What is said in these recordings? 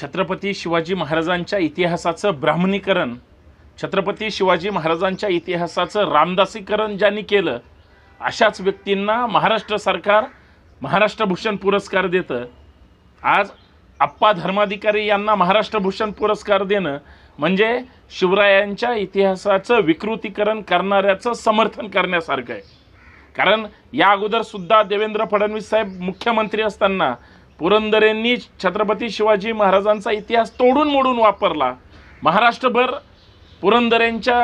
छत्रपती शिवाजी महाराजांच्या इतिहासाचं ब्राह्मणीकरण छत्रपती शिवाजी महाराजांच्या इतिहासाचं रामदासीकरण ज्यांनी केलं अशाच व्यक्तींना महाराष्ट्र सरकार महाराष्ट्र भूषण पुरस्कार देतं आज आप्पा धर्माधिकारी यांना महाराष्ट्र भूषण पुरस्कार देणं म्हणजे शिवरायांच्या इतिहासाचं विकृतीकरण करणाऱ्याचं समर्थन करण्यासारखं आहे कारण या अगोदरसुद्धा देवेंद्र फडणवीस साहेब मुख्यमंत्री असताना पुरंदरेंनी छत्रपती शिवाजी महाराजांचा इतिहास तोडून मोडून वापरला महाराष्ट्रभर पुरंदरेंच्या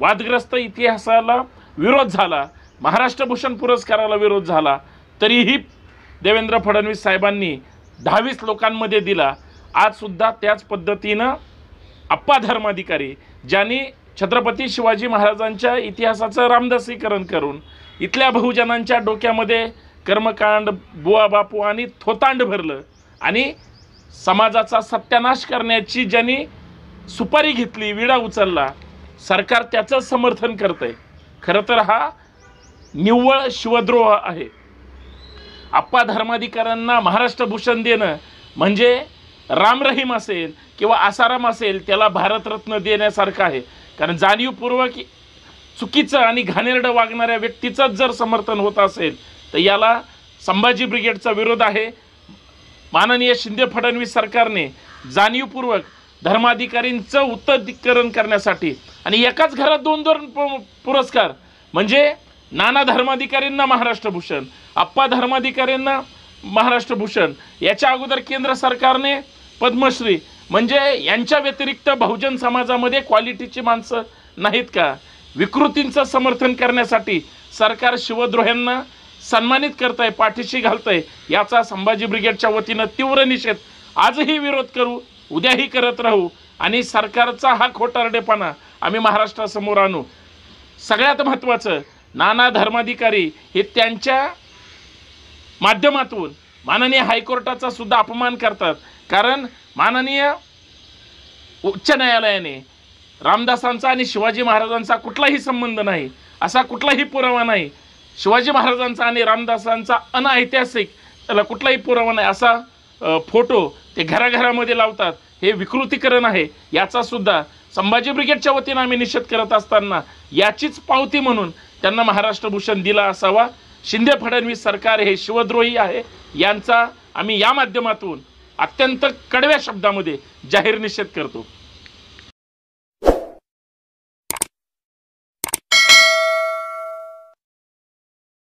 वादग्रस्त इतिहासाला विरोध झाला महाराष्ट्रभूषण पुरस्काराला विरोध झाला तरीही देवेंद्र फडणवीस साहेबांनी दहावीस लोकांमध्ये दिला आजसुद्धा त्याच पद्धतीनं अप्पा धर्माधिकारी ज्यांनी छत्रपती शिवाजी महाराजांच्या इतिहासाचं रामदासीकरण करून इथल्या बहुजनांच्या डोक्यामध्ये कर्मकांड बुवा बापू आणि थोतांड भरलं आणि समाजाचा सत्यानाश करण्याची ज्यांनी सुपारी घेतली विडा उचलला सरकार त्याचं समर्थन करत आहे खरं तर हा निव्वळ शिवद्रोह आहे आप्पा धर्माधिकाऱ्यांना महाराष्ट्र भूषण देणं म्हणजे राम रहीम असेल किंवा आसाराम असेल त्याला भारतरत्न देण्यासारखं आहे कारण जाणीवपूर्वक चुकीचं आणि घाणेरडं वागणाऱ्या व्यक्तीचंच जर समर्थन होत असेल तर याला संभाजी ब्रिगेडचा विरोध आहे माननीय शिंदे फडणवीस सरकारने जाणीवपूर्वक धर्माधिकारींचं उत्तरीकरण करण्यासाठी आणि एकाच घरात दोन दोन पुरस्कार म्हणजे नाना धर्माधिकाऱ्यांना महाराष्ट्र भूषण आप्पा धर्माधिकाऱ्यांना महाराष्ट्र भूषण याच्या अगोदर केंद्र सरकारने पद्मश्री म्हणजे यांच्या व्यतिरिक्त बहुजन समाजामध्ये क्वालिटीची माणसं नाहीत का विकृतींचं समर्थन करण्यासाठी सरकार शिवद्रोह्यांना सन्मानित करताय पाठीशी आहे याचा संभाजी ब्रिगेडच्या वतीनं तीव्र निषेध आजही विरोध करू उद्याही करत राहू आणि सरकारचा हा खोटारडेपणा आम्ही महाराष्ट्रासमोर आणू सगळ्यात महत्त्वाचं नाना धर्माधिकारी हे त्यांच्या माध्यमातून माननीय हायकोर्टाचा सुद्धा अपमान करतात कारण माननीय उच्च न्यायालयाने रामदासांचा आणि शिवाजी महाराजांचा कुठलाही संबंध नाही असा कुठलाही पुरावा नाही शिवाजी महाराजांचा आणि रामदासांचा अनऐतिहासिक त्याला कुठलाही पुरावा नाही असा फोटो ते घराघरामध्ये लावतात हे विकृतीकरण आहे याचासुद्धा संभाजी ब्रिगेडच्या वतीनं आम्ही निषेध करत असताना याचीच पावती म्हणून त्यांना महाराष्ट्र भूषण दिला असावा शिंदे फडणवीस सरकार हे शिवद्रोही आहे यांचा आम्ही या माध्यमातून अत्यंत कडव्या शब्दामध्ये जाहीर निषेध करतो